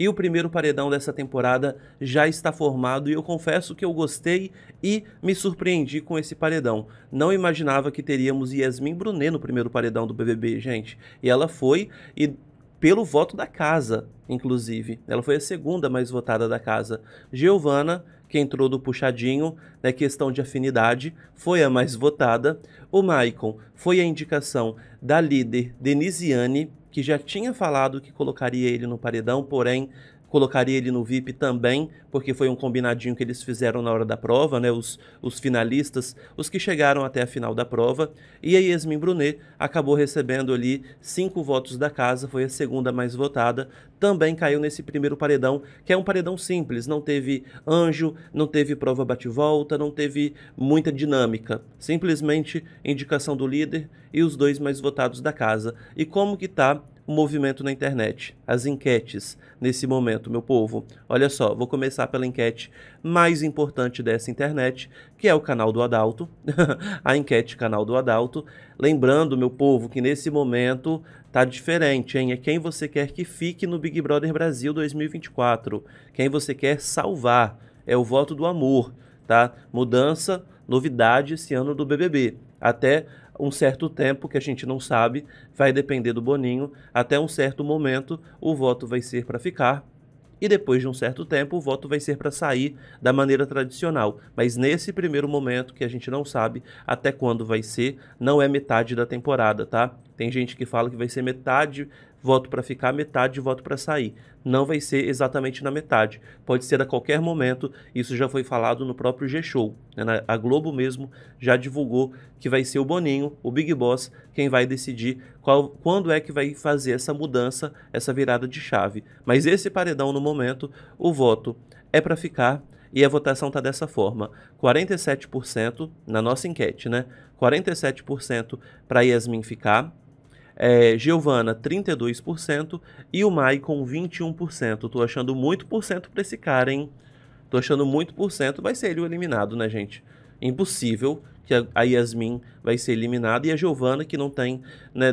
E o primeiro paredão dessa temporada já está formado e eu confesso que eu gostei e me surpreendi com esse paredão. Não imaginava que teríamos Yasmin Brunet no primeiro paredão do BBB, gente. E ela foi e pelo voto da casa, inclusive. Ela foi a segunda mais votada da casa. Giovana, que entrou do puxadinho, né, questão de afinidade, foi a mais votada. O Maicon foi a indicação da líder Denisiane, que já tinha falado que colocaria ele no paredão, porém colocaria ele no VIP também, porque foi um combinadinho que eles fizeram na hora da prova, né? Os, os finalistas, os que chegaram até a final da prova. E a Yasmin Brunet acabou recebendo ali cinco votos da casa, foi a segunda mais votada. Também caiu nesse primeiro paredão, que é um paredão simples, não teve anjo, não teve prova bate-volta, não teve muita dinâmica. Simplesmente indicação do líder e os dois mais votados da casa. E como que tá o movimento na internet, as enquetes nesse momento, meu povo. Olha só, vou começar pela enquete mais importante dessa internet, que é o canal do Adalto, a enquete canal do Adalto. Lembrando, meu povo, que nesse momento tá diferente, hein? É quem você quer que fique no Big Brother Brasil 2024, quem você quer salvar, é o voto do amor, tá? Mudança, novidade esse ano do BBB. Até um certo tempo, que a gente não sabe, vai depender do Boninho, até um certo momento o voto vai ser para ficar. E depois de um certo tempo, o voto vai ser para sair da maneira tradicional. Mas nesse primeiro momento, que a gente não sabe até quando vai ser, não é metade da temporada, tá? Tem gente que fala que vai ser metade voto para ficar, metade de voto para sair. Não vai ser exatamente na metade. Pode ser a qualquer momento. Isso já foi falado no próprio G-Show. Né? A Globo mesmo já divulgou que vai ser o Boninho, o Big Boss, quem vai decidir qual, quando é que vai fazer essa mudança, essa virada de chave. Mas esse paredão, no momento, o voto é para ficar. E a votação está dessa forma: 47% na nossa enquete, né? 47% para Yasmin ficar, é, Giovana 32% e o Maicon 21%. Tô achando muito por cento para esse cara, hein? Tô achando muito por cento, vai ser ele o eliminado, né, gente? Impossível que a Yasmin vai ser eliminada e a Giovana que não tem, né,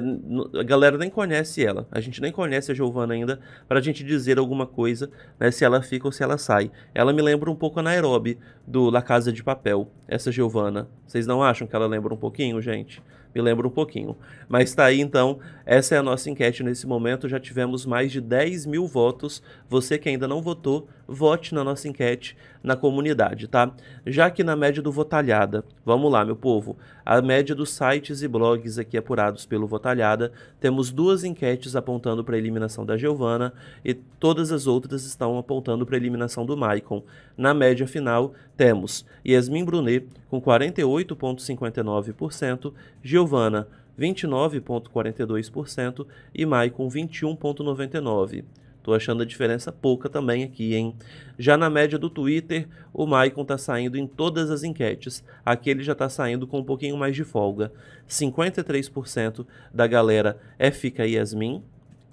a galera nem conhece ela. A gente nem conhece a Giovana ainda para a gente dizer alguma coisa, né, se ela fica ou se ela sai. Ela me lembra um pouco a Nairobi do La Casa de Papel, essa Giovana. Vocês não acham que ela lembra um pouquinho, gente? me lembra um pouquinho. Mas tá aí então essa é a nossa enquete nesse momento, já tivemos mais de 10 mil votos. Você que ainda não votou, vote na nossa enquete na comunidade, tá? Já que na média do Votalhada, vamos lá, meu povo, a média dos sites e blogs aqui apurados pelo Votalhada, temos duas enquetes apontando para a eliminação da Giovana e todas as outras estão apontando para a eliminação do Maicon. Na média final, temos Yasmin Brunet com 48,59%, Giovana 29,42% e Maicon 21,99%. Tô achando a diferença pouca também aqui, hein? Já na média do Twitter, o Maicon tá saindo em todas as enquetes. Aqui ele já tá saindo com um pouquinho mais de folga. 53% da galera é fica Yasmin,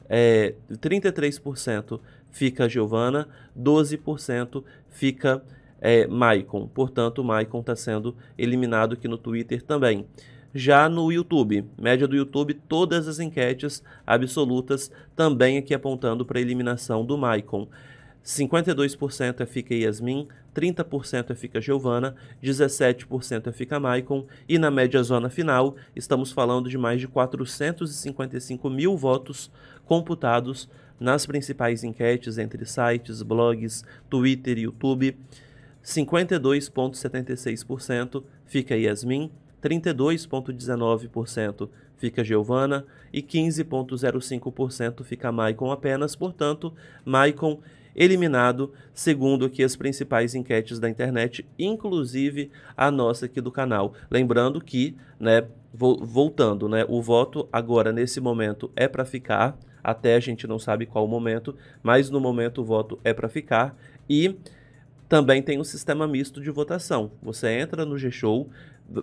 é, 33% fica Giovana, 12% fica é, Maicon. Portanto, o Maicon tá sendo eliminado aqui no Twitter também. Já no YouTube, média do YouTube, todas as enquetes absolutas também aqui apontando para a eliminação do Maicon. 52% é fica Yasmin, 30% é fica Giovana, 17% é fica Maicon e na média zona final estamos falando de mais de 455 mil votos computados nas principais enquetes entre sites, blogs, Twitter e YouTube. 52,76% fica Yasmin, 32,19% fica Giovana e 15,05% fica Maicon apenas. Portanto, Maicon eliminado, segundo aqui as principais enquetes da internet, inclusive a nossa aqui do canal. Lembrando que, né, voltando, né, o voto agora nesse momento é para ficar, até a gente não sabe qual momento, mas no momento o voto é para ficar e também tem um sistema misto de votação. Você entra no G-Show,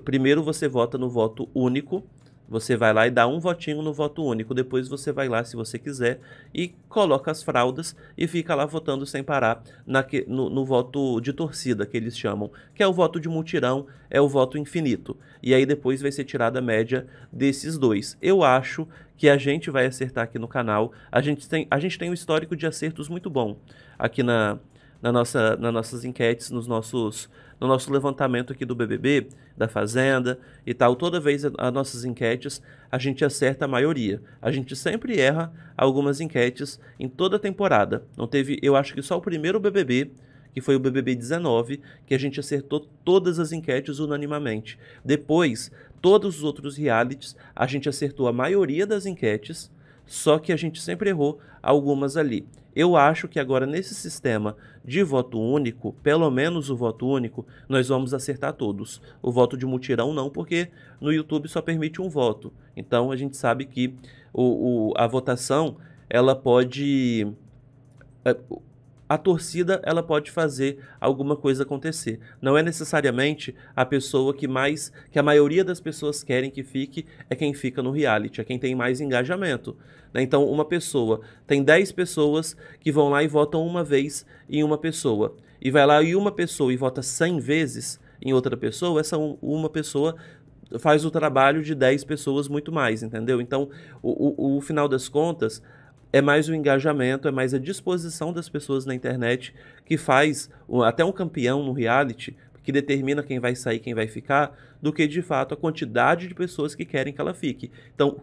Primeiro você vota no voto único, você vai lá e dá um votinho no voto único, depois você vai lá, se você quiser, e coloca as fraldas e fica lá votando sem parar na, no, no, voto de torcida, que eles chamam, que é o voto de multirão, é o voto infinito. E aí depois vai ser tirada a média desses dois. Eu acho que a gente vai acertar aqui no canal. A gente tem, a gente tem um histórico de acertos muito bom aqui na, na nossa, nas nossas enquetes, nos nossos no nosso levantamento aqui do BBB, da Fazenda e tal, toda vez as nossas enquetes a gente acerta a maioria. A gente sempre erra algumas enquetes em toda a temporada. Não teve, eu acho que só o primeiro BBB que foi o BBB 19, que a gente acertou todas as enquetes unanimamente. Depois, todos os outros realities, a gente acertou a maioria das enquetes, só que a gente sempre errou algumas ali. Eu acho que agora nesse sistema de voto único, pelo menos o voto único, nós vamos acertar todos. O voto de mutirão não, porque no YouTube só permite um voto. Então a gente sabe que o, o a votação ela pode eh, a torcida ela pode fazer alguma coisa acontecer. Não é necessariamente a pessoa que mais, que a maioria das pessoas querem que fique, é quem fica no reality, é quem tem mais engajamento. Né? Então, uma pessoa, tem 10 pessoas que vão lá e votam uma vez em uma pessoa, e vai lá e uma pessoa e vota 100 vezes em outra pessoa, essa uma pessoa faz o trabalho de 10 pessoas muito mais, entendeu? Então, o, o, o final das contas, é mais o engajamento, é mais a disposição das pessoas na internet que faz até um campeão no reality que determina quem vai sair, quem vai ficar, do que de fato a quantidade de pessoas que querem que ela fique. Então,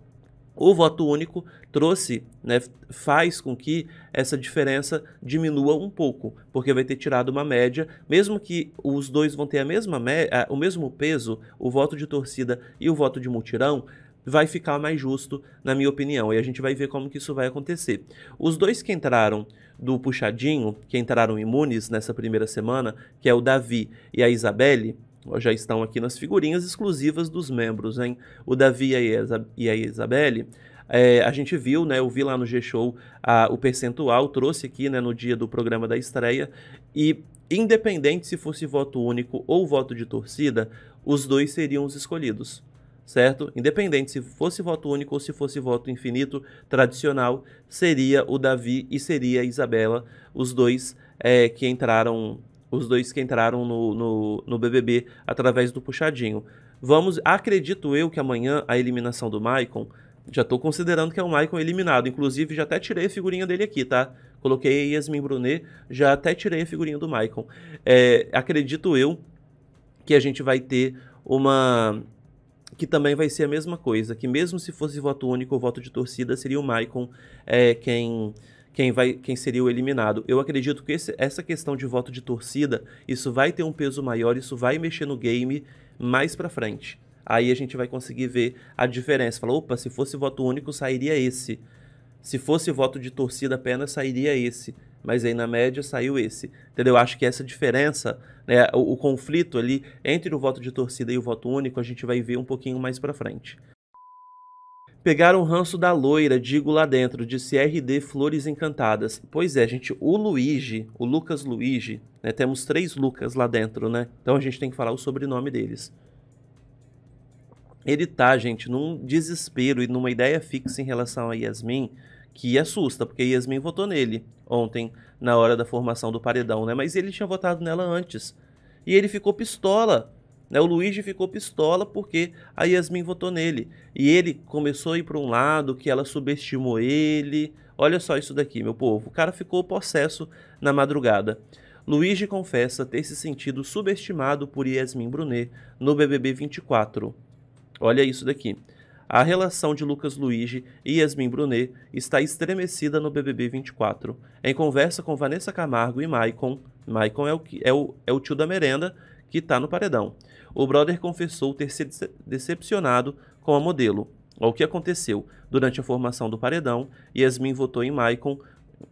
o voto único trouxe, né, faz com que essa diferença diminua um pouco, porque vai ter tirado uma média, mesmo que os dois vão ter a mesma o mesmo peso, o voto de torcida e o voto de multirão, vai ficar mais justo, na minha opinião. E a gente vai ver como que isso vai acontecer. Os dois que entraram do puxadinho, que entraram imunes nessa primeira semana, que é o Davi e a Isabelle, já estão aqui nas figurinhas exclusivas dos membros, hein? O Davi e a Isabelle, é, a gente viu, né? Eu vi lá no G-Show o percentual, trouxe aqui, né? No dia do programa da estreia. E independente se fosse voto único ou voto de torcida, os dois seriam os escolhidos certo? Independente se fosse voto único ou se fosse voto infinito tradicional, seria o Davi e seria a Isabela, os dois é, que entraram, os dois que entraram no, no, no BBB através do puxadinho. Vamos, acredito eu que amanhã a eliminação do Maicon já estou considerando que é o Maicon eliminado. Inclusive, já até tirei a figurinha dele aqui, tá? Coloquei Yasmin Brunet, já até tirei a figurinha do Maicon. É, acredito eu que a gente vai ter uma que também vai ser a mesma coisa, que mesmo se fosse voto único ou voto de torcida, seria o Maicon é, quem quem, vai, quem seria o eliminado. Eu acredito que esse, essa questão de voto de torcida, isso vai ter um peso maior, isso vai mexer no game mais para frente. Aí a gente vai conseguir ver a diferença. Falar, opa, se fosse voto único, sairia esse. Se fosse voto de torcida apenas, sairia esse mas aí na média saiu esse. Entendeu? Eu acho que essa diferença, né, o, o, conflito ali entre o voto de torcida e o voto único, a gente vai ver um pouquinho mais para frente. Pegaram o ranço da loira, digo lá dentro, disse RD Flores Encantadas. Pois é, gente, o Luigi, o Lucas Luigi, né, temos três Lucas lá dentro, né? Então a gente tem que falar o sobrenome deles. Ele tá, gente, num desespero e numa ideia fixa em relação a Yasmin, que assusta, porque Yasmin votou nele ontem, na hora da formação do paredão, né? Mas ele tinha votado nela antes. E ele ficou pistola. Né? O Luigi ficou pistola porque a Yasmin votou nele. E ele começou a ir para um lado, que ela subestimou ele. Olha só isso daqui, meu povo. O cara ficou possesso na madrugada. Luigi confessa ter se sentido subestimado por Yasmin Brunet no BBB 24. Olha isso daqui. A relação de Lucas Luigi e Yasmin Brunet está estremecida no BBB 24. Em conversa com Vanessa Camargo e Maicon, Maicon é o, é o, é o tio da merenda que está no paredão. O brother confessou ter se decepcionado com a modelo. O que aconteceu? Durante a formação do paredão, Yasmin votou em Maicon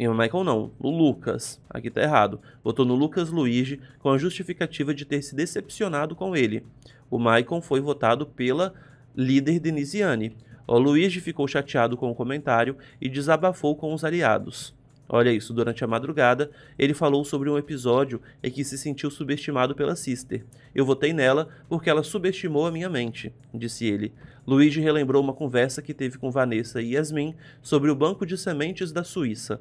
em Michael não, no Lucas. Aqui tá errado. Votou no Lucas Luigi com a justificativa de ter se decepcionado com ele. O Michael foi votado pela líder Denisiane. O Luiz ficou chateado com o comentário e desabafou com os aliados. Olha isso, durante a madrugada, ele falou sobre um episódio em que se sentiu subestimado pela Sister. Eu votei nela porque ela subestimou a minha mente, disse ele. Luigi relembrou uma conversa que teve com Vanessa e Yasmin sobre o banco de sementes da Suíça.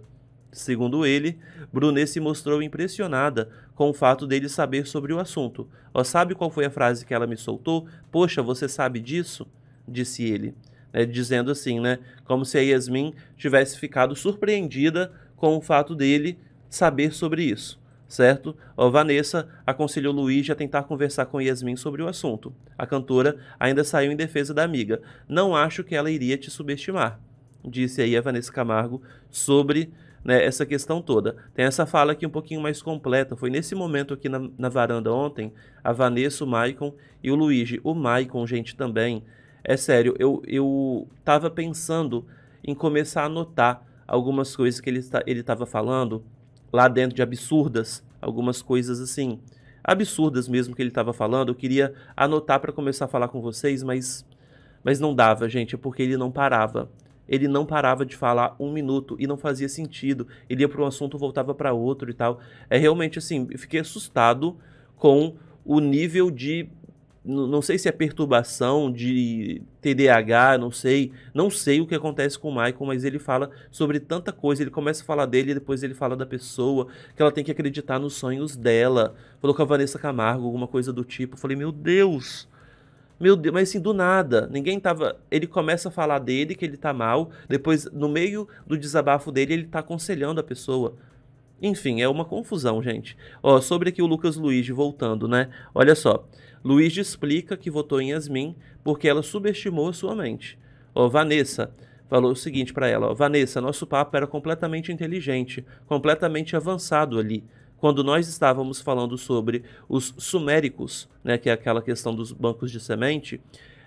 Segundo ele, Brunet se mostrou impressionada com o fato dele saber sobre o assunto. Ó, sabe qual foi a frase que ela me soltou? Poxa, você sabe disso? Disse ele, né, dizendo assim, né? Como se a Yasmin tivesse ficado surpreendida com o fato dele saber sobre isso, certo? Ó, Vanessa aconselhou Luigi a tentar conversar com Yasmin sobre o assunto. A cantora ainda saiu em defesa da amiga. Não acho que ela iria te subestimar, disse aí a Vanessa Camargo sobre né, essa questão toda. Tem essa fala aqui um pouquinho mais completa. Foi nesse momento aqui na, na varanda ontem, a Vanessa, o Maicon e o Luigi. O Maicon, gente, também. É sério, eu, eu tava pensando em começar a anotar algumas coisas que ele, tá, ele tava falando lá dentro de absurdas, algumas coisas assim, absurdas mesmo que ele estava falando. Eu queria anotar para começar a falar com vocês, mas mas não dava, gente, porque ele não parava ele não parava de falar um minuto e não fazia sentido. Ele ia para um assunto, voltava para outro e tal. É realmente assim, eu fiquei assustado com o nível de não sei se é perturbação de TDAH, não sei, não sei o que acontece com o Michael, mas ele fala sobre tanta coisa, ele começa a falar dele e depois ele fala da pessoa, que ela tem que acreditar nos sonhos dela. Falou com a Vanessa Camargo, alguma coisa do tipo. Eu falei, meu Deus, meu Deus, mas assim, do nada, ninguém tava. Ele começa a falar dele, que ele tá mal. Depois, no meio do desabafo dele, ele tá aconselhando a pessoa. Enfim, é uma confusão, gente. Ó, sobre aqui o Lucas Luiz voltando, né? Olha só. Luiz explica que votou em Yasmin porque ela subestimou a sua mente. Ó, Vanessa falou o seguinte para ela: ó, Vanessa, nosso papo era completamente inteligente, completamente avançado ali quando nós estávamos falando sobre os suméricos, né, que é aquela questão dos bancos de semente,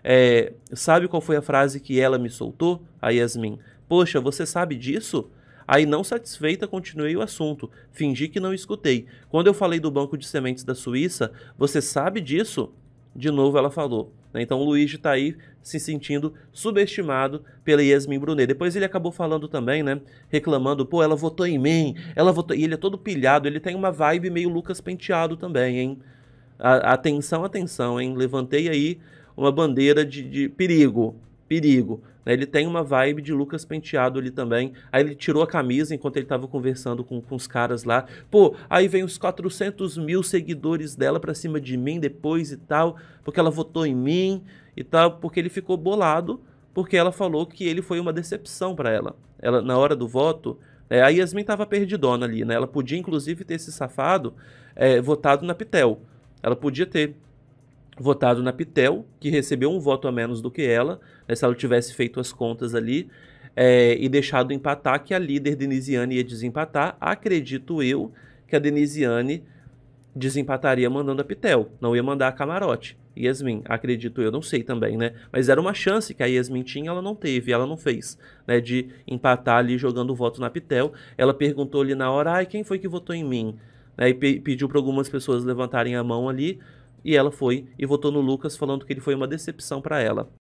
é, sabe qual foi a frase que ela me soltou? A Yasmin, poxa, você sabe disso? Aí, não satisfeita, continuei o assunto. Fingi que não escutei. Quando eu falei do banco de sementes da Suíça, você sabe disso? De novo ela falou: né? Então o Luigi está aí se sentindo subestimado pela Yasmin Brunet. Depois ele acabou falando também, né? Reclamando, pô, ela votou em mim, ela votou. E ele é todo pilhado, ele tem uma vibe meio Lucas penteado também, hein? A, atenção, atenção, hein? Levantei aí uma bandeira de, de perigo perigo. Né? Ele tem uma vibe de Lucas Penteado ali também. Aí ele tirou a camisa enquanto ele estava conversando com, com os caras lá. Pô, aí vem os 400 mil seguidores dela pra cima de mim depois e tal, porque ela votou em mim e tal, porque ele ficou bolado, porque ela falou que ele foi uma decepção para ela. Ela, na hora do voto, é, a Yasmin estava perdidona ali, né? Ela podia, inclusive, ter se safado é, votado na Pitel. Ela podia ter votado na Pitel, que recebeu um voto a menos do que ela, né, se ela tivesse feito as contas ali é, e deixado empatar, que a líder Denisiane ia desempatar. Acredito eu que a Denisiane desempataria mandando a Pitel, não ia mandar a Camarote. Yasmin, acredito eu, não sei também, né? Mas era uma chance que a Yasmin tinha, ela não teve, ela não fez, né? De empatar ali jogando o voto na Pitel. Ela perguntou ali na hora, ai, quem foi que votou em mim? Né, e pe pediu para algumas pessoas levantarem a mão ali. E ela foi e votou no Lucas falando que ele foi uma decepção para ela.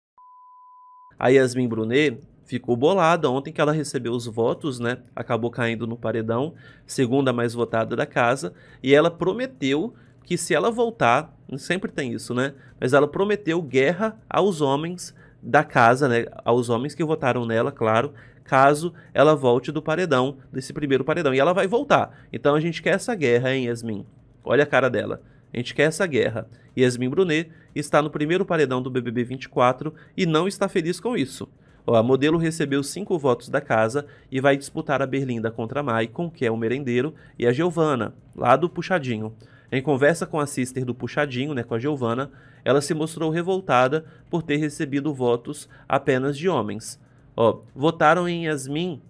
A Yasmin Brunet ficou bolada ontem que ela recebeu os votos, né? Acabou caindo no paredão, segunda mais votada da casa, e ela prometeu que se ela voltar, sempre tem isso, né? Mas ela prometeu guerra aos homens da casa, né? Aos homens que votaram nela, claro, caso ela volte do paredão, desse primeiro paredão. E ela vai voltar. Então a gente quer essa guerra, hein, Yasmin? Olha a cara dela. A gente quer essa guerra. Yasmin Brunet está no primeiro paredão do BBB 24 e não está feliz com isso. A modelo recebeu cinco votos da casa e vai disputar a Berlinda contra Maicon, que é o merendeiro, e a Giovana, lá do Puxadinho. Em conversa com a sister do Puxadinho, né, com a Giovana, ela se mostrou revoltada por ter recebido votos apenas de homens. Ó, votaram em Yasmin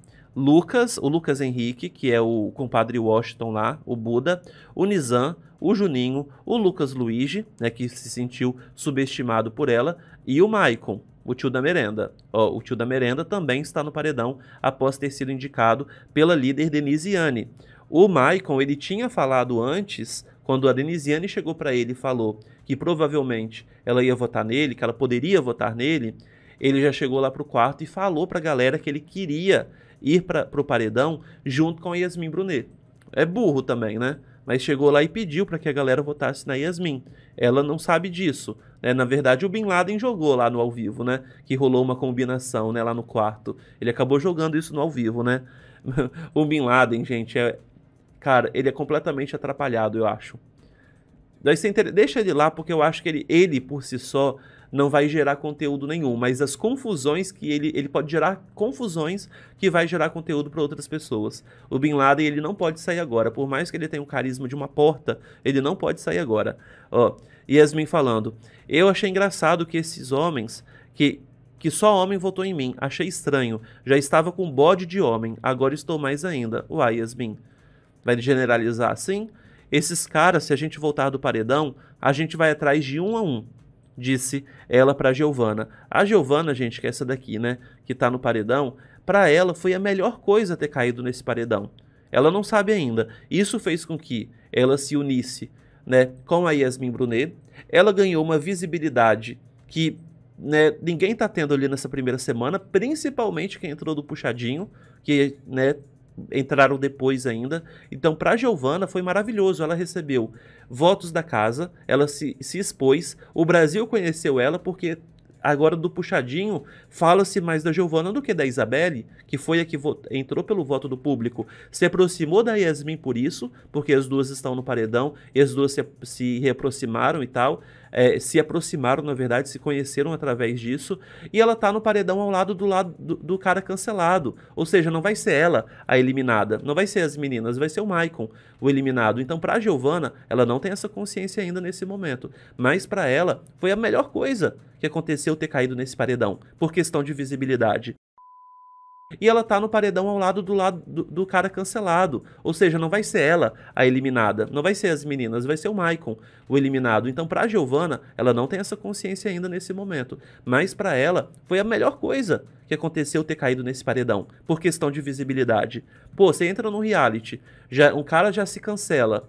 Lucas, o Lucas Henrique, que é o compadre Washington lá, o Buda, o Nizam, o Juninho, o Lucas Luigi, né, que se sentiu subestimado por ela, e o Maicon, o tio da merenda. Ó, o tio da merenda também está no paredão após ter sido indicado pela líder Denisiane. O Maicon, ele tinha falado antes, quando a Denisiane chegou para ele e falou que provavelmente ela ia votar nele, que ela poderia votar nele, ele já chegou lá pro quarto e falou pra galera que ele queria ir para o paredão junto com a Yasmin Brunet. É burro também, né? Mas chegou lá e pediu para que a galera votasse na Yasmin. Ela não sabe disso. Né? Na verdade, o Bin Laden jogou lá no ao vivo, né? Que rolou uma combinação né? lá no quarto. Ele acabou jogando isso no ao vivo, né? o Bin Laden, gente, é. Cara, ele é completamente atrapalhado, eu acho. Deixa ele lá, porque eu acho que ele, ele por si só, não vai gerar conteúdo nenhum, mas as confusões que ele, ele pode gerar confusões que vai gerar conteúdo para outras pessoas. O Bin Laden ele não pode sair agora, por mais que ele tenha o carisma de uma porta, ele não pode sair agora. Ó, Yasmin falando: "Eu achei engraçado que esses homens que que só homem votou em mim. Achei estranho. Já estava com bode de homem, agora estou mais ainda. Uai, Yasmin. Vai generalizar assim? Esses caras, se a gente voltar do paredão, a gente vai atrás de um a um disse ela para Giovana. A Giovana, gente, que é essa daqui, né, que tá no paredão, para ela foi a melhor coisa ter caído nesse paredão. Ela não sabe ainda. Isso fez com que ela se unisse, né, com a Yasmin Brunet. Ela ganhou uma visibilidade que né, ninguém tá tendo ali nessa primeira semana, principalmente quem entrou do puxadinho, que né, entraram depois ainda. Então, para Giovana foi maravilhoso. Ela recebeu votos da casa, ela se, se expôs. O Brasil conheceu ela porque agora do puxadinho fala-se mais da Giovana do que da Isabelle, que foi a que entrou pelo voto do público. Se aproximou da Yasmin por isso, porque as duas estão no paredão, e as duas se, se reaproximaram e tal é, se aproximaram, na verdade, se conheceram através disso, e ela tá no paredão ao lado do lado do, do cara cancelado. Ou seja, não vai ser ela a eliminada, não vai ser as meninas, vai ser o Maicon o eliminado. Então, para Giovana, ela não tem essa consciência ainda nesse momento, mas para ela foi a melhor coisa que aconteceu ter caído nesse paredão, por questão de visibilidade. E ela tá no paredão ao lado do lado do, do, cara cancelado. Ou seja, não vai ser ela a eliminada, não vai ser as meninas, vai ser o Maicon o eliminado. Então, pra Giovana, ela não tem essa consciência ainda nesse momento, mas para ela foi a melhor coisa que aconteceu ter caído nesse paredão, por questão de visibilidade. Pô, você entra num reality, já um cara já se cancela.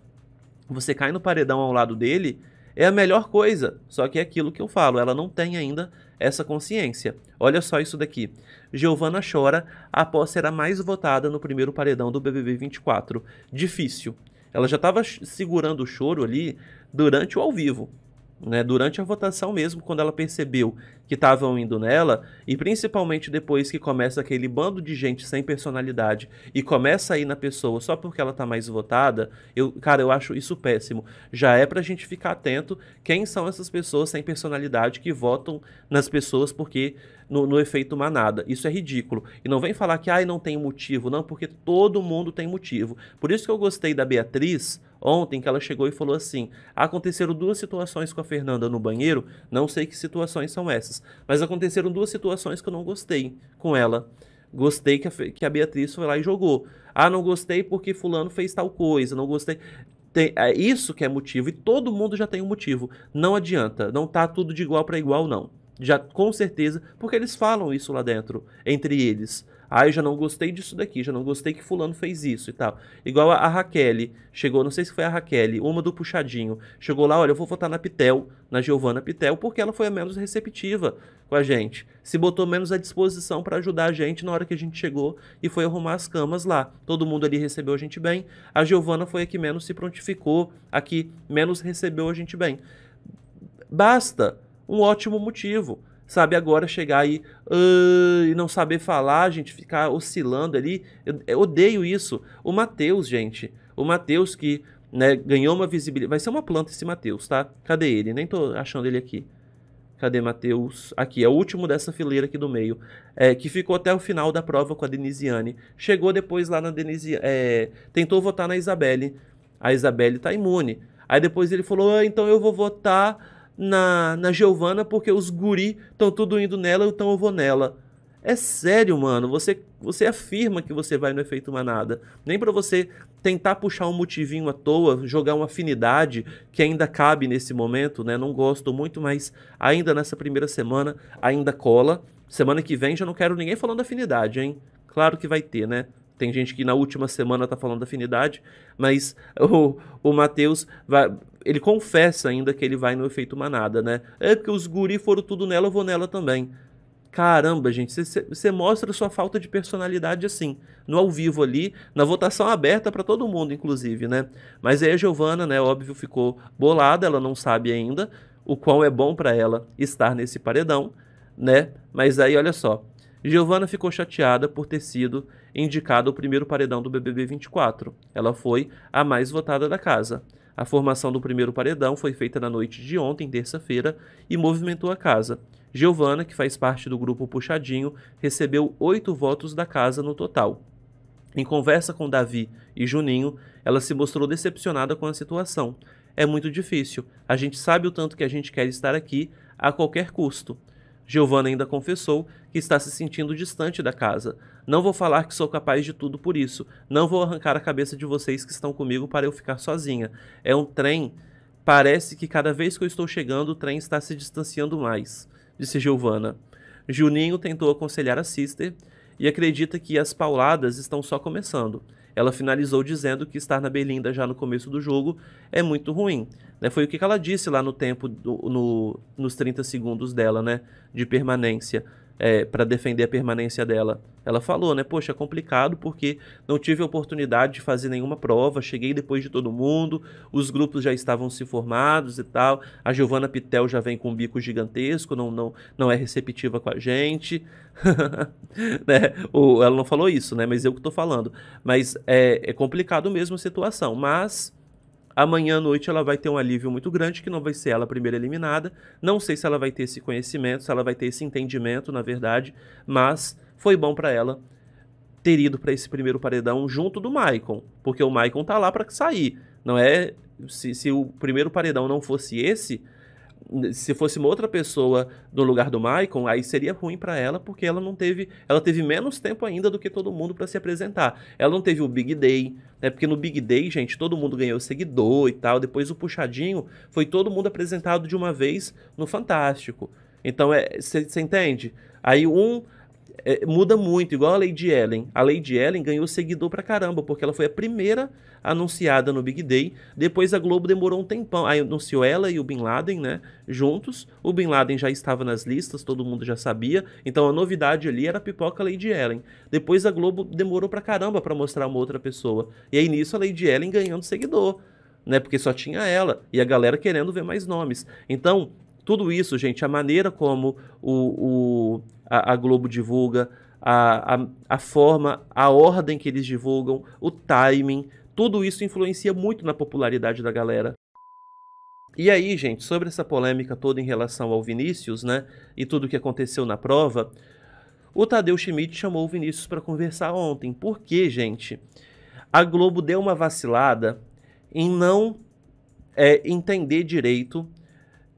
Você cai no paredão ao lado dele, é a melhor coisa. Só que é aquilo que eu falo, ela não tem ainda essa consciência. Olha só isso daqui. Giovana chora após ser a mais votada no primeiro paredão do BBB 24. Difícil. Ela já estava segurando o choro ali durante o ao vivo né, durante a votação mesmo, quando ela percebeu que estavam indo nela, e principalmente depois que começa aquele bando de gente sem personalidade e começa a ir na pessoa só porque ela tá mais votada, eu, cara, eu acho isso péssimo. Já é pra gente ficar atento quem são essas pessoas sem personalidade que votam nas pessoas porque no, no efeito manada. Isso é ridículo. E não vem falar que, ah, não tem motivo, não, porque todo mundo tem motivo. Por isso que eu gostei da Beatriz ontem que ela chegou e falou assim: aconteceram duas situações com a Fernanda no banheiro, não sei que situações são essas, mas aconteceram duas situações que eu não gostei com ela. Gostei que a, que a Beatriz foi lá e jogou. Ah, não gostei porque Fulano fez tal coisa, não gostei. Tem, é isso que é motivo, e todo mundo já tem um motivo. Não adianta, não tá tudo de igual para igual, não. Já com certeza, porque eles falam isso lá dentro, entre eles. Ah, eu já não gostei disso daqui, já não gostei que fulano fez isso e tal. Igual a, a Raquel, chegou, não sei se foi a Raquel, uma do puxadinho, chegou lá, olha, eu vou votar na Pitel, na Giovana Pitel, porque ela foi a menos receptiva com a gente. Se botou menos à disposição para ajudar a gente na hora que a gente chegou e foi arrumar as camas lá. Todo mundo ali recebeu a gente bem. A Giovana foi a que menos se prontificou, a que menos recebeu a gente bem. Basta um ótimo motivo sabe? Agora chegar aí uh, e não saber falar, gente, ficar oscilando ali. Eu, eu odeio isso. O Matheus, gente, o Matheus que né, ganhou uma visibilidade. Vai ser uma planta esse Matheus, tá? Cadê ele? Nem tô achando ele aqui. Cadê Matheus? Aqui, é o último dessa fileira aqui do meio, é, que ficou até o final da prova com a Denisiane. Chegou depois lá na Denisiane, é, tentou votar na Isabelle. A Isabelle tá imune. Aí depois ele falou, ah, então eu vou votar na, na Giovana porque os guri estão tudo indo nela, então eu vou nela. É sério, mano. Você, você afirma que você vai no efeito manada. Nem para você tentar puxar um motivinho à toa, jogar uma afinidade que ainda cabe nesse momento, né? Não gosto muito, mas ainda nessa primeira semana ainda cola. Semana que vem já não quero ninguém falando afinidade, hein? Claro que vai ter, né? Tem gente que na última semana tá falando afinidade, mas o, o Matheus vai, ele confessa ainda que ele vai no efeito manada, né? É que os guri foram tudo nela, eu vou nela também. Caramba, gente, você mostra sua falta de personalidade assim, no ao vivo ali, na votação aberta para todo mundo, inclusive, né? Mas aí a Giovana, né, óbvio, ficou bolada, ela não sabe ainda o qual é bom para ela estar nesse paredão, né? Mas aí, olha só, Giovana ficou chateada por ter sido indicada ao primeiro paredão do BBB 24. Ela foi a mais votada da casa. A formação do primeiro paredão foi feita na noite de ontem, terça-feira, e movimentou a casa. Giovana, que faz parte do grupo Puxadinho, recebeu oito votos da casa no total. Em conversa com Davi e Juninho, ela se mostrou decepcionada com a situação. É muito difícil. A gente sabe o tanto que a gente quer estar aqui a qualquer custo. Giovana ainda confessou que está se sentindo distante da casa. Não vou falar que sou capaz de tudo por isso. Não vou arrancar a cabeça de vocês que estão comigo para eu ficar sozinha. É um trem. Parece que cada vez que eu estou chegando, o trem está se distanciando mais, disse Giovanna. Juninho tentou aconselhar a Sister e acredita que as pauladas estão só começando. Ela finalizou dizendo que estar na Belinda já no começo do jogo é muito ruim. Né? Foi o que ela disse lá no tempo, do, no, nos 30 segundos dela, né? De permanência é, para defender a permanência dela. Ela falou, né? Poxa, é complicado porque não tive oportunidade de fazer nenhuma prova, cheguei depois de todo mundo, os grupos já estavam se formados e tal. A Giovana Pitel já vem com um bico gigantesco, não, não, não é receptiva com a gente. né? o, ela não falou isso, né? Mas eu que estou falando. Mas é, é complicado mesmo a situação. Mas Amanhã à noite ela vai ter um alívio muito grande, que não vai ser ela a primeira eliminada. Não sei se ela vai ter esse conhecimento, se ela vai ter esse entendimento, na verdade, mas foi bom para ela ter ido para esse primeiro paredão junto do Maicon, porque o Maicon tá lá para sair. Não é se, se o primeiro paredão não fosse esse, se fosse uma outra pessoa no lugar do Maicon, aí seria ruim para ela, porque ela não teve, ela teve menos tempo ainda do que todo mundo para se apresentar. Ela não teve o Big Day, né? Porque no Big Day, gente, todo mundo ganhou seguidor e tal. Depois o puxadinho foi todo mundo apresentado de uma vez no Fantástico. Então é, você entende? Aí um é, muda muito, igual a Lady Ellen. A Lady Ellen ganhou seguidor pra caramba, porque ela foi a primeira anunciada no Big Day. Depois a Globo demorou um tempão. Aí anunciou ela e o Bin Laden, né? Juntos. O Bin Laden já estava nas listas, todo mundo já sabia. Então a novidade ali era a pipoca Lady Ellen. Depois a Globo demorou pra caramba pra mostrar uma outra pessoa. E aí nisso a Lady Ellen ganhando seguidor né? Porque só tinha ela e a galera querendo ver mais nomes. Então, tudo isso, gente, a maneira como o, o a, a, Globo divulga, a, a, a forma, a ordem que eles divulgam, o timing, tudo isso influencia muito na popularidade da galera. E aí, gente, sobre essa polêmica toda em relação ao Vinícius, né, e tudo o que aconteceu na prova, o Tadeu Schmidt chamou o Vinícius para conversar ontem. por quê, gente? A Globo deu uma vacilada em não é, entender direito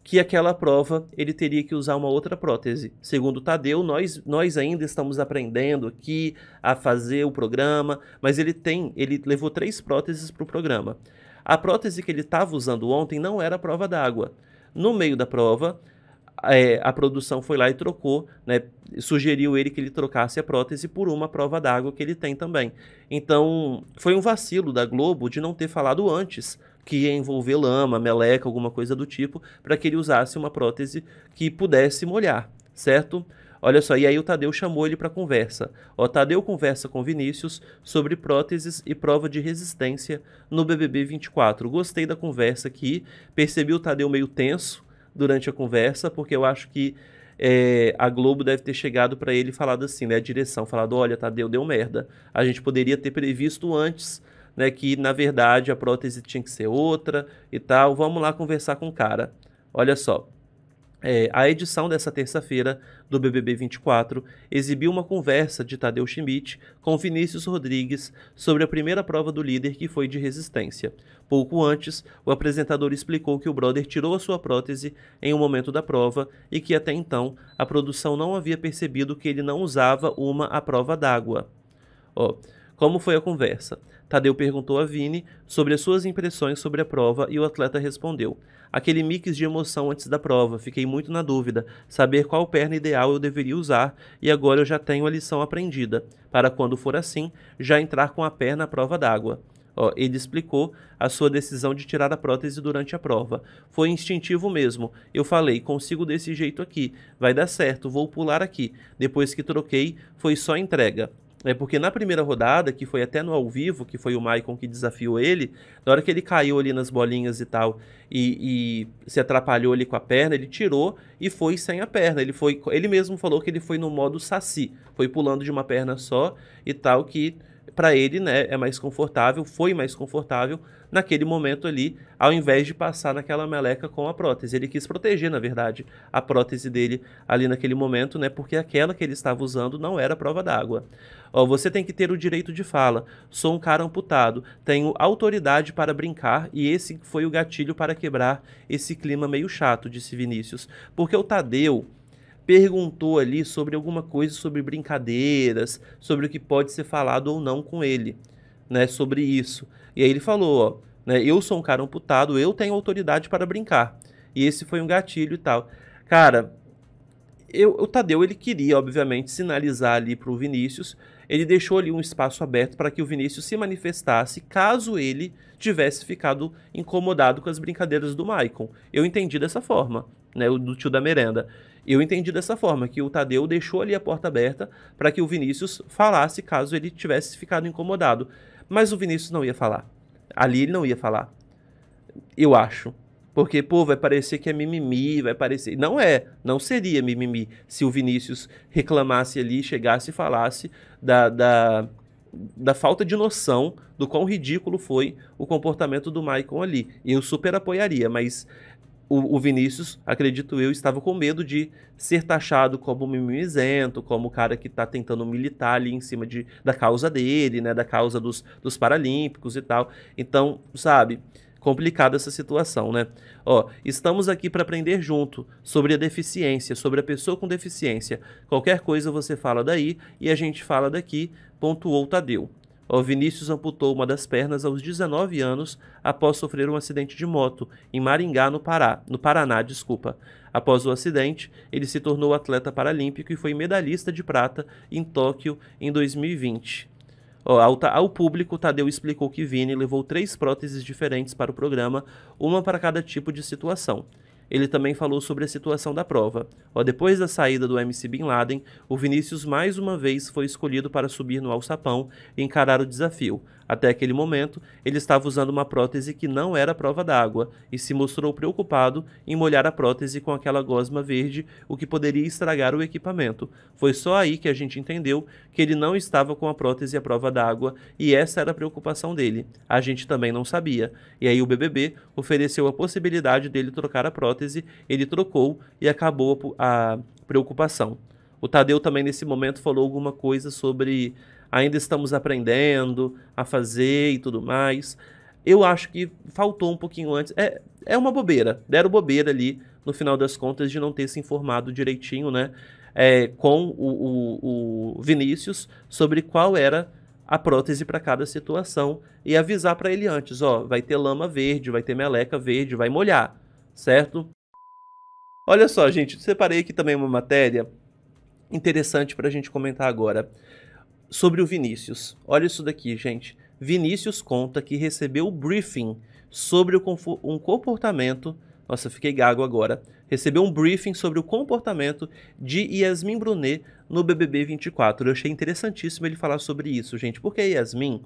que aquela prova ele teria que usar uma outra prótese. Segundo Tadeu, nós, nós ainda estamos aprendendo aqui a fazer o programa, mas ele tem, ele levou três próteses para o programa. A prótese que ele estava usando ontem não era a prova d'água. No meio da prova, é, a produção foi lá e trocou, né, sugeriu ele que ele trocasse a prótese por uma prova d'água que ele tem também. Então, foi um vacilo da Globo de não ter falado antes que ia envolver lama, meleca, alguma coisa do tipo, para que ele usasse uma prótese que pudesse molhar, certo? Olha só, e aí o Tadeu chamou ele para conversa. O Tadeu conversa com Vinícius sobre próteses e prova de resistência no BBB 24. Gostei da conversa aqui, percebi o Tadeu meio tenso durante a conversa, porque eu acho que é, a Globo deve ter chegado para ele e falado assim, né, a direção, falado, olha, Tadeu, deu merda. A gente poderia ter previsto antes né, que na verdade a prótese tinha que ser outra e tal. Vamos lá conversar com o cara. Olha só. É, a edição dessa terça-feira do BBB 24 exibiu uma conversa de Tadeu Schmidt com Vinícius Rodrigues sobre a primeira prova do líder, que foi de resistência. Pouco antes, o apresentador explicou que o brother tirou a sua prótese em um momento da prova e que até então a produção não havia percebido que ele não usava uma à prova d'água. Ó, como foi a conversa? Tadeu perguntou a Vini sobre as suas impressões sobre a prova e o atleta respondeu: Aquele mix de emoção antes da prova, fiquei muito na dúvida, saber qual perna ideal eu deveria usar e agora eu já tenho a lição aprendida, para quando for assim, já entrar com a perna à prova d'água. ele explicou a sua decisão de tirar a prótese durante a prova. Foi instintivo mesmo. Eu falei, consigo desse jeito aqui, vai dar certo, vou pular aqui. Depois que troquei, foi só entrega. É porque na primeira rodada, que foi até no ao vivo, que foi o Maicon que desafiou ele, na hora que ele caiu ali nas bolinhas e tal, e, e, se atrapalhou ali com a perna, ele tirou e foi sem a perna. Ele foi, ele mesmo falou que ele foi no modo saci, foi pulando de uma perna só e tal, que para ele né, é mais confortável, foi mais confortável naquele momento ali, ao invés de passar naquela meleca com a prótese. Ele quis proteger, na verdade, a prótese dele ali naquele momento, né? Porque aquela que ele estava usando não era prova d'água. Ó, você tem que ter o direito de fala. Sou um cara amputado, tenho autoridade para brincar e esse foi o gatilho para quebrar esse clima meio chato, disse Vinícius. Porque o Tadeu perguntou ali sobre alguma coisa sobre brincadeiras, sobre o que pode ser falado ou não com ele, né, sobre isso. E aí ele falou, ó, né, eu sou um cara amputado, eu tenho autoridade para brincar. E esse foi um gatilho e tal. Cara, eu, o Tadeu ele queria, obviamente, sinalizar ali para o Vinícius. Ele deixou ali um espaço aberto para que o Vinícius se manifestasse caso ele tivesse ficado incomodado com as brincadeiras do Maicon. Eu entendi dessa forma, né? O do tio da merenda. Eu entendi dessa forma, que o Tadeu deixou ali a porta aberta para que o Vinícius falasse caso ele tivesse ficado incomodado. Mas o Vinícius não ia falar. Ali ele não ia falar. Eu acho. Porque, pô, vai parecer que é mimimi, vai parecer. Não é, não seria mimimi se o Vinícius reclamasse ali, chegasse e falasse da, da, da falta de noção do quão ridículo foi o comportamento do Maicon ali. E eu super apoiaria, mas o, o Vinícius, acredito eu, estava com medo de ser taxado como mimizento, como o cara que está tentando militar ali em cima de, da causa dele, né? Da causa dos, dos paralímpicos e tal. Então, sabe complicada essa situação, né? Ó, estamos aqui para aprender junto sobre a deficiência, sobre a pessoa com deficiência. Qualquer coisa você fala daí e a gente fala daqui, pontuou Tadeu. O Vinícius amputou uma das pernas aos 19 anos após sofrer um acidente de moto em Maringá, no Pará, no Paraná, desculpa. Após o acidente, ele se tornou atleta paralímpico e foi medalhista de prata em Tóquio em 2020. Ao, ao, público, Tadeu explicou que Vini levou três próteses diferentes para o programa, uma para cada tipo de situação ele também falou sobre a situação da prova. Ó, depois da saída do MC Bin Laden, o Vinícius mais uma vez foi escolhido para subir no alçapão e encarar o desafio. Até aquele momento, ele estava usando uma prótese que não era prova d'água e se mostrou preocupado em molhar a prótese com aquela gosma verde, o que poderia estragar o equipamento. Foi só aí que a gente entendeu que ele não estava com a prótese à prova d'água e essa era a preocupação dele. A gente também não sabia. E aí o BBB ofereceu a possibilidade dele trocar a prótese, ele trocou e acabou a preocupação. O Tadeu também nesse momento falou alguma coisa sobre ainda estamos aprendendo a fazer e tudo mais. Eu acho que faltou um pouquinho antes. É, é uma bobeira. Deram bobeira ali, no final das contas, de não ter se informado direitinho, né? É, com o, o, o Vinícius sobre qual era a prótese para cada situação e avisar para ele antes, ó, vai ter lama verde, vai ter meleca verde, vai molhar, certo? Olha só, gente, separei aqui também uma matéria interessante para a gente comentar agora sobre o Vinícius. Olha isso daqui, gente. Vinícius conta que recebeu o briefing sobre um comportamento. Nossa, fiquei gago agora. Recebeu um briefing sobre o comportamento de Yasmin Brunet no BBB 24. Eu achei interessantíssimo ele falar sobre isso, gente, porque Yasmin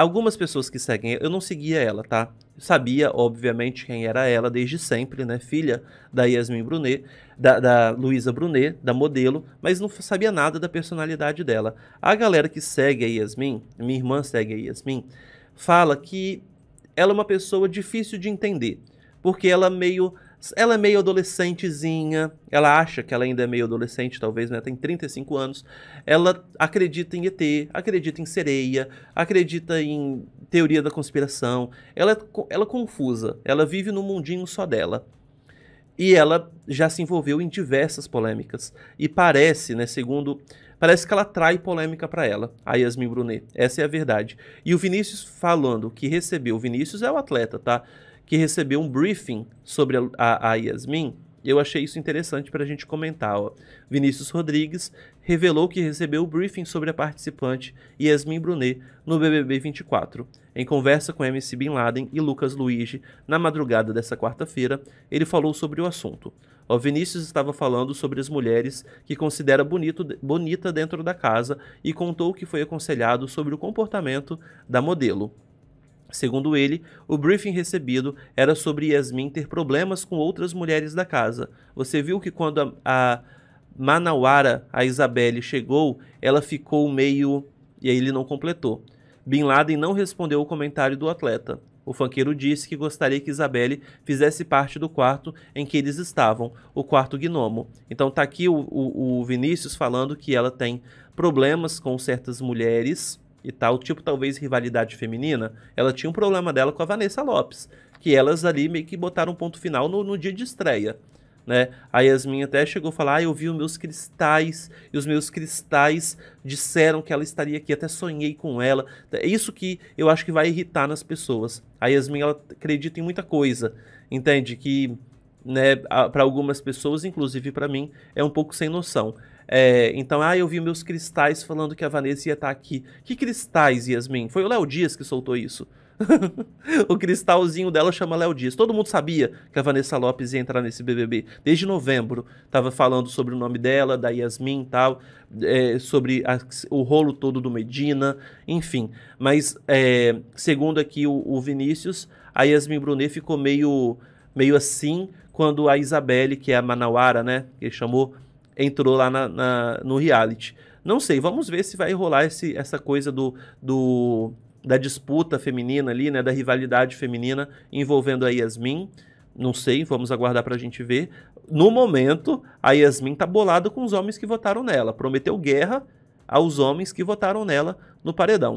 Algumas pessoas que seguem, eu não seguia ela, tá? Eu sabia, obviamente, quem era ela desde sempre, né? Filha da Yasmin Brunet, da, da Luísa Brunet, da modelo, mas não sabia nada da personalidade dela. A galera que segue a Yasmin, minha irmã segue a Yasmin, fala que ela é uma pessoa difícil de entender, porque ela meio ela é meio adolescentezinha, ela acha que ela ainda é meio adolescente, talvez, né? Tem 35 anos. Ela acredita em ET, acredita em sereia, acredita em teoria da conspiração. Ela, é ela é confusa, ela vive num mundinho só dela. E ela já se envolveu em diversas polêmicas. E parece, né, segundo. Parece que ela trai polêmica para ela, a Yasmin Brunet. Essa é a verdade. E o Vinícius falando que recebeu. O Vinícius é o atleta, tá? que recebeu um briefing sobre a, a, a Yasmin. Eu achei isso interessante para a gente comentar. Ó. Vinícius Rodrigues revelou que recebeu o briefing sobre a participante Yasmin Brunet no BBB 24. Em conversa com MC Bin Laden e Lucas Luigi na madrugada dessa quarta-feira, ele falou sobre o assunto. O Vinícius estava falando sobre as mulheres que considera bonito, bonita dentro da casa e contou que foi aconselhado sobre o comportamento da modelo. Segundo ele, o briefing recebido era sobre Yasmin ter problemas com outras mulheres da casa. Você viu que quando a, a Manawara, a Isabelle, chegou, ela ficou meio. E aí ele não completou. Bin Laden não respondeu o comentário do atleta. O funkeiro disse que gostaria que Isabelle fizesse parte do quarto em que eles estavam, o quarto gnomo. Então tá aqui o, o, o Vinícius falando que ela tem problemas com certas mulheres e tal, tipo talvez rivalidade feminina, ela tinha um problema dela com a Vanessa Lopes, que elas ali meio que botaram um ponto final no, no dia de estreia. Né? A Yasmin até chegou a falar: ah, eu vi os meus cristais, e os meus cristais disseram que ela estaria aqui, até sonhei com ela. É isso que eu acho que vai irritar nas pessoas. A Yasmin ela acredita em muita coisa, entende? Que né, para algumas pessoas, inclusive para mim, é um pouco sem noção. É, então, ah, eu vi meus cristais falando que a Vanessa ia estar tá aqui. Que cristais, Yasmin? Foi o Léo Dias que soltou isso. o cristalzinho dela chama Léo Dias. Todo mundo sabia que a Vanessa Lopes ia entrar nesse BBB. Desde novembro, tava falando sobre o nome dela, da Yasmin e tal, é, sobre a, o rolo todo do Medina, enfim. Mas, é, segundo aqui o, o, Vinícius, a Yasmin Brunet ficou meio, meio assim quando a Isabelle, que é a Manauara, né, que chamou, entrou lá na, na, no reality. Não sei, vamos ver se vai rolar esse, essa coisa do, do, da disputa feminina ali, né? Da rivalidade feminina envolvendo a Yasmin. Não sei, vamos aguardar para a gente ver. No momento, a Yasmin tá bolada com os homens que votaram nela. Prometeu guerra aos homens que votaram nela no paredão.